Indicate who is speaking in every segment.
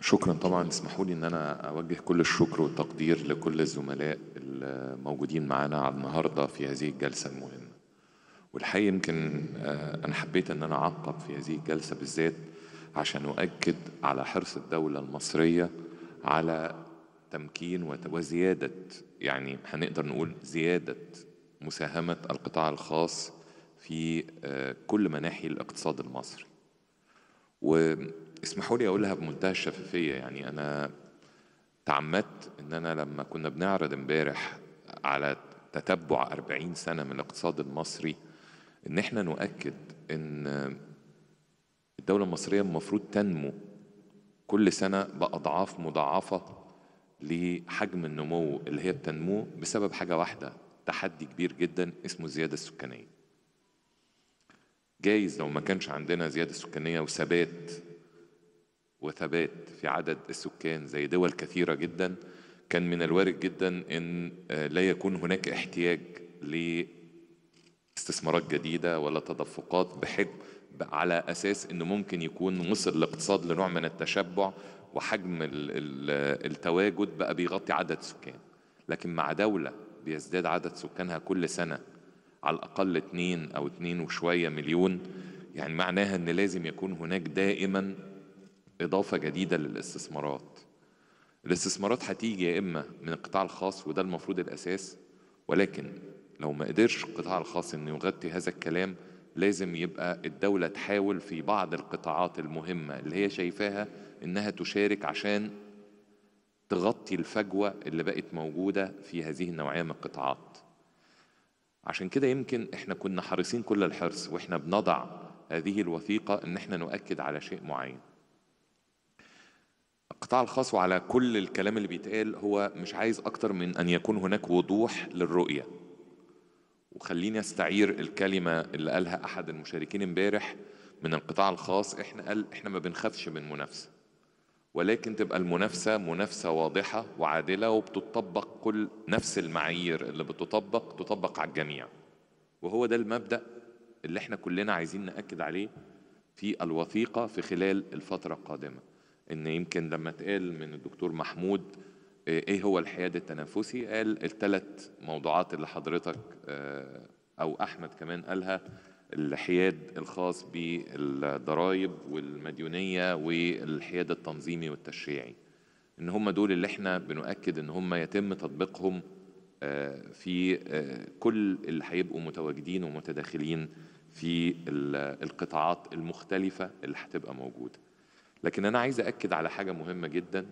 Speaker 1: شكرا طبعا اسمحوا لي ان انا اوجه كل الشكر والتقدير لكل الزملاء الموجودين معانا على النهارده في هذه الجلسه المهمه. والحقيقه يمكن آه، انا حبيت ان انا اعقب في هذه الجلسه بالذات عشان اؤكد على حرص الدوله المصريه على تمكين وزياده يعني هنقدر نقول زياده مساهمه القطاع الخاص في آه، كل مناحي الاقتصاد المصري. و اسمحوا لي اقولها بمنتهى الشفافيه يعني انا تعمدت ان انا لما كنا بنعرض امبارح على تتبع 40 سنه من الاقتصاد المصري ان احنا نؤكد ان الدوله المصريه المفروض تنمو كل سنه باضعاف مضاعفه لحجم النمو اللي هي بتنمو بسبب حاجه واحده تحدي كبير جدا اسمه الزياده السكانيه جايز لو ما كانش عندنا زياده سكانيه وثبات وثبات في عدد السكان زي دول كثيرة جدا كان من الوارد جدا أن آه، لا يكون هناك احتياج لاستثمارات جديدة ولا تدفقات بحجم على أساس أنه ممكن يكون وصل الاقتصاد لنوع من التشبع وحجم التواجد بقى بيغطي عدد سكان لكن مع دولة بيزداد عدد سكانها كل سنة على الأقل اتنين أو اتنين وشوية مليون يعني معناها أن لازم يكون هناك دائما اضافه جديده للاستثمارات الاستثمارات هتيجي يا اما من القطاع الخاص وده المفروض الاساس ولكن لو ما قدرش القطاع الخاص انه يغطي هذا الكلام لازم يبقى الدولة تحاول في بعض القطاعات المهمة اللي هي شايفاها إنها تشارك عشان تغطي الفجوة اللي بقت موجودة في هذه النوعية من القطاعات عشان كده يمكن احنا كنا حريصين كل الحرص واحنا بنضع هذه الوثيقة إن احنا نؤكد على شيء معين القطاع الخاص وعلى كل الكلام اللي بيتقال هو مش عايز أكتر من أن يكون هناك وضوح للرؤية وخليني استعير الكلمة اللي قالها أحد المشاركين امبارح من القطاع الخاص احنا قال احنا ما بنخافش من منافسة ولكن تبقى المنافسة منافسة واضحة وعادلة وبتطبق كل نفس المعايير اللي بتطبق تطبق على الجميع وهو ده المبدأ اللي احنا كلنا عايزين نأكد عليه في الوثيقة في خلال الفترة القادمة ان يمكن لما اتقال من الدكتور محمود آه، ايه هو الحياد التنافسي قال الثلاث موضوعات اللي حضرتك آه، او احمد كمان قالها الحياد الخاص بالضرائب والمديونيه والحياد التنظيمي والتشريعي ان هم دول اللي احنا بنؤكد ان هم يتم تطبيقهم آه، في كل اللي هيبقوا متواجدين ومتداخلين في القطاعات المختلفه اللي هتبقى موجوده لكن أنا عايز اكد على حاجة مهمة جدا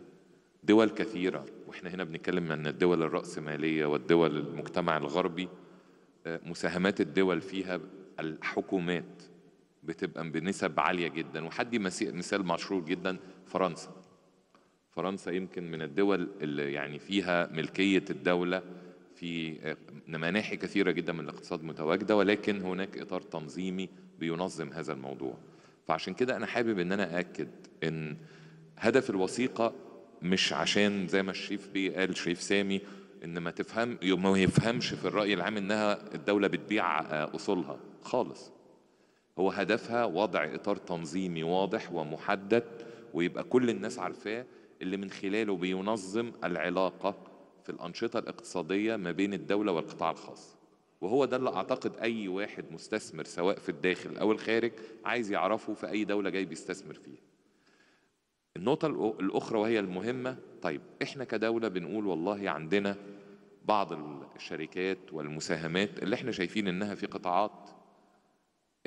Speaker 1: دول كثيرة وإحنا هنا بنتكلم عن الدول الرأسمالية والدول المجتمع الغربي آه، مساهمات الدول فيها الحكومات بتبقى بنسب عالية جدا وحد مثال مشهور جدا فرنسا فرنسا يمكن من الدول اللي يعني فيها ملكية الدولة في آه، مناحي كثيرة جدا من الاقتصاد متواجدة ولكن هناك إطار تنظيمي بينظم هذا الموضوع فعشان كده أنا حابب أن أنا اكد ان هدف الوثيقه مش عشان زي ما الشريف بي قال شريف سامي ان ما تفهم ما يفهمش في الراي العام انها الدوله بتبيع آه، اصولها خالص هو هدفها وضع اطار تنظيمي واضح ومحدد ويبقى كل الناس عارفاه اللي من خلاله بينظم العلاقه في الانشطه الاقتصاديه ما بين الدوله والقطاع الخاص وهو ده اللي اعتقد اي واحد مستثمر سواء في الداخل او الخارج عايز يعرفه في اي دوله جاي بيستثمر فيها النقطة الأخرى وهي المهمة طيب إحنا كدولة بنقول والله عندنا بعض الشركات والمساهمات اللي إحنا شايفين إنها في قطاعات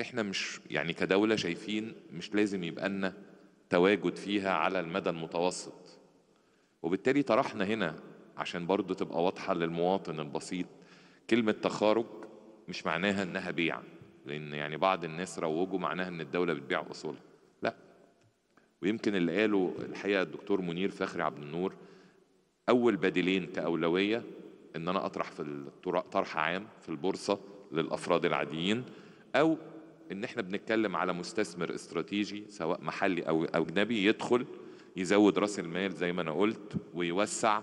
Speaker 1: إحنا مش يعني كدولة شايفين مش لازم يبقى لنا تواجد فيها على المدى المتوسط وبالتالي طرحنا هنا عشان برضو تبقى واضحة للمواطن البسيط كلمة تخارج مش معناها إنها بيع لأن يعني بعض الناس روجوا معناها إن الدولة بتبيع أصولها ويمكن اللي قاله الحقيقه الدكتور منير فخري عبد النور اول بديلين كاولويه ان انا اطرح في طرح عام في البورصه للافراد العاديين او ان احنا بنتكلم على مستثمر استراتيجي سواء محلي او اجنبي يدخل يزود راس المال زي ما انا قلت ويوسع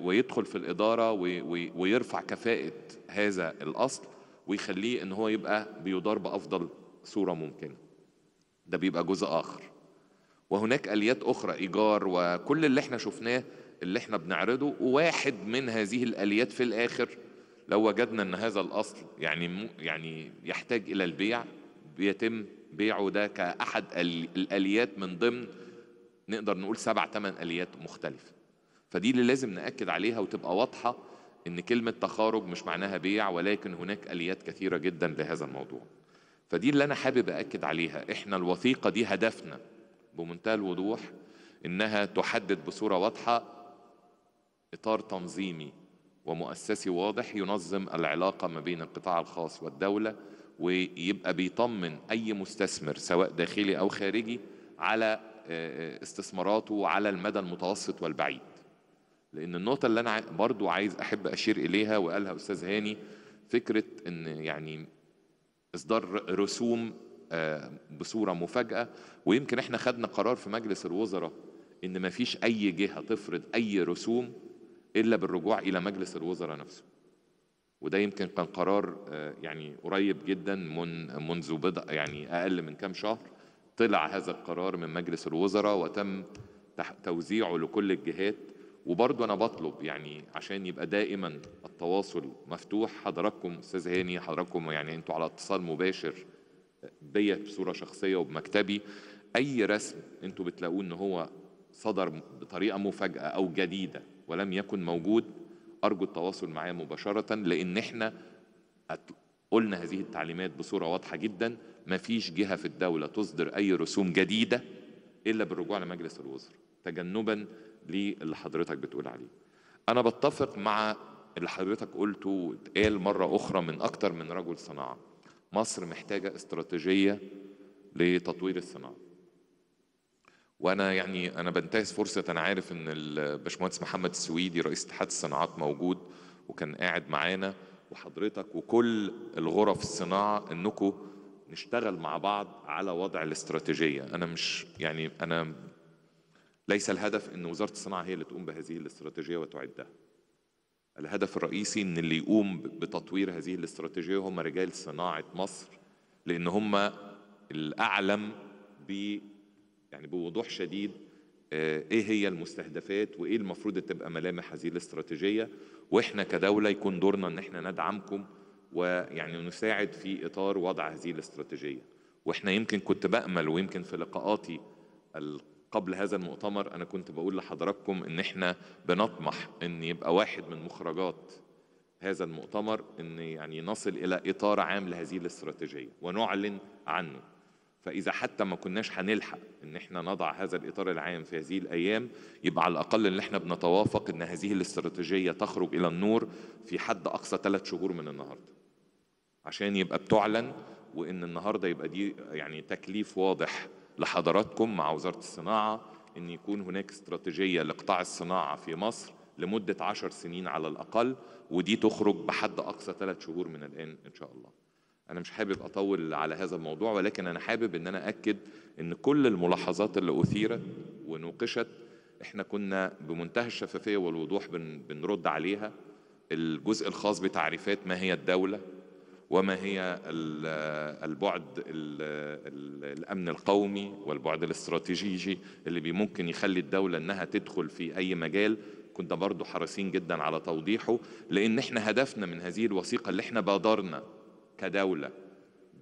Speaker 1: ويدخل في الاداره ويرفع كفاءه هذا الاصل ويخليه ان هو يبقى بيدار بافضل صوره ممكنه ده بيبقى جزء اخر وهناك اليات اخرى ايجار وكل اللي احنا شفناه اللي احنا بنعرضه واحد من هذه الاليات في الاخر لو وجدنا ان هذا الاصل يعني يعني يحتاج الى البيع بيتم بيعه ده كاحد الاليات من ضمن نقدر نقول سبع ثمان اليات مختلفه فدي اللي لازم ناكد عليها وتبقى واضحه ان كلمه تخارج مش معناها بيع ولكن هناك اليات كثيره جدا لهذا الموضوع فدي اللي انا حابب اكد عليها احنا الوثيقه دي هدفنا بمنتهى الوضوح انها تحدد بصوره واضحه اطار تنظيمي ومؤسسي واضح ينظم العلاقه ما بين القطاع الخاص والدوله ويبقى بيطمن اي مستثمر سواء داخلي او خارجي على آه، آه، استثماراته على المدى المتوسط والبعيد لان النقطه اللي انا برضو عايز احب اشير اليها وقالها استاذ هاني فكره ان يعني اصدار رسوم آه، بصوره مفاجاه ويمكن احنا خدنا قرار في مجلس الوزراء ان ما فيش اي جهه تفرض اي رسوم الا بالرجوع الى مجلس الوزراء نفسه وده يمكن كان قرار آه، يعني قريب جدا من منذ بضع يعني اقل من كام شهر طلع هذا القرار من مجلس الوزراء وتم توزيعه لكل الجهات وبرضه انا بطلب يعني عشان يبقى دائما التواصل مفتوح حضراتكم استاذ هاني حضراتكم يعني انتوا على اتصال مباشر دي بصوره شخصيه وبمكتبي اي رسم انتوا بتلاقوه ان هو صدر بطريقه مفاجاه او جديده ولم يكن موجود ارجو التواصل معايا مباشره لان احنا قلنا هذه التعليمات بصوره واضحه جدا مفيش جهه في الدوله تصدر اي رسوم جديده الا بالرجوع لمجلس الوزراء تجنبا للي حضرتك بتقول عليه انا بتفق مع اللي حضرتك قلته واتقال مره اخرى من اكتر من رجل صناعه مصر محتاجة استراتيجية لتطوير الصناعة وانا يعني انا بنتهز فرصه انا عارف ان الباشمهندس محمد السويدي رئيس اتحاد الصناعات موجود وكان قاعد معانا وحضرتك وكل الغرف الصناعه انكم نشتغل مع بعض على وضع الاستراتيجيه انا مش يعني انا ليس الهدف ان وزاره الصناعه هي اللي تقوم بهذه الاستراتيجيه وتعدها الهدف الرئيسي ان اللي يقوم بتطوير هذه الاستراتيجيه هم رجال صناعه مصر لان هم الاعلم ب يعني بوضوح شديد آه، ايه هي المستهدفات وايه المفروض تبقى ملامح هذه الاستراتيجيه واحنا كدوله يكون دورنا ان احنا ندعمكم ويعني نساعد في اطار وضع هذه الاستراتيجيه واحنا يمكن كنت بامل ويمكن في لقاءاتي قبل هذا المؤتمر أنا كنت بقول لحضراتكم إن إحنا بنطمح إن يبقى واحد من مخرجات هذا المؤتمر إن يعني نصل إلى إطار عام لهذه الاستراتيجية ونعلن عنه فإذا حتى ما كناش هنلحق إن إحنا نضع هذا الإطار العام في هذه الأيام يبقى على الأقل إن إحنا بنتوافق إن هذه الاستراتيجية تخرج إلى النور في حد أقصى ثلاث شهور من النهاردة عشان يبقى بتعلن وإن النهاردة يبقى دي يعني تكليف واضح لحضراتكم مع وزارة الصناعة أن يكون هناك استراتيجية لقطاع الصناعة في مصر لمدة عشر سنين على الأقل ودي تخرج بحد أقصى ثلاث شهور من الآن إن شاء الله أنا مش حابب أطول على هذا الموضوع ولكن أنا حابب أن أنا أكد أن كل الملاحظات اللي أثيرت ونوقشت إحنا كنا بمنتهى الشفافية والوضوح بنرد عليها الجزء الخاص بتعريفات ما هي الدولة وما هي البعد الامن القومي والبعد الاستراتيجي اللي ممكن يخلي الدوله انها تدخل في اي مجال كنا برضو حريصين جدا على توضيحه لان احنا هدفنا من هذه الوثيقه اللي احنا بادرنا كدوله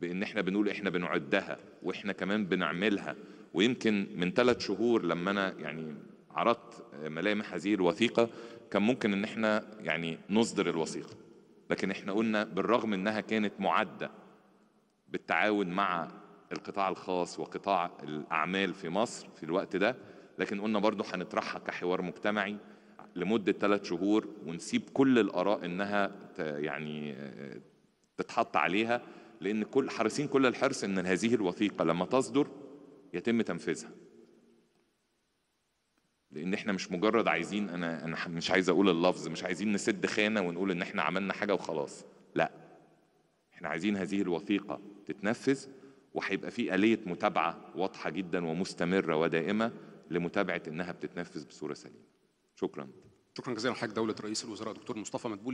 Speaker 1: بان احنا بنقول احنا بنعدها واحنا كمان بنعملها ويمكن من ثلاث شهور لما انا يعني عرضت ملامح هذه الوثيقه كان ممكن ان احنا يعني نصدر الوثيقه لكن احنا قلنا بالرغم انها كانت معده بالتعاون مع القطاع الخاص وقطاع الاعمال في مصر في الوقت ده لكن قلنا برضو هنطرحها كحوار مجتمعي لمده ثلاث شهور ونسيب كل الاراء انها يعني تتحط عليها لان كل حريصين كل الحرص ان هذه الوثيقه لما تصدر يتم تنفيذها لان احنا مش مجرد عايزين انا انا مش عايز اقول اللفظ مش عايزين نسد خانه ونقول ان احنا عملنا حاجه وخلاص لا احنا عايزين هذه الوثيقه تتنفذ وهيبقى في اليه متابعه واضحه جدا ومستمره ودائمه لمتابعه انها بتتنفذ بصوره سليمه شكرا شكرا جزيلا لحضرتك دوله رئيس الوزراء دكتور مصطفى مدبولي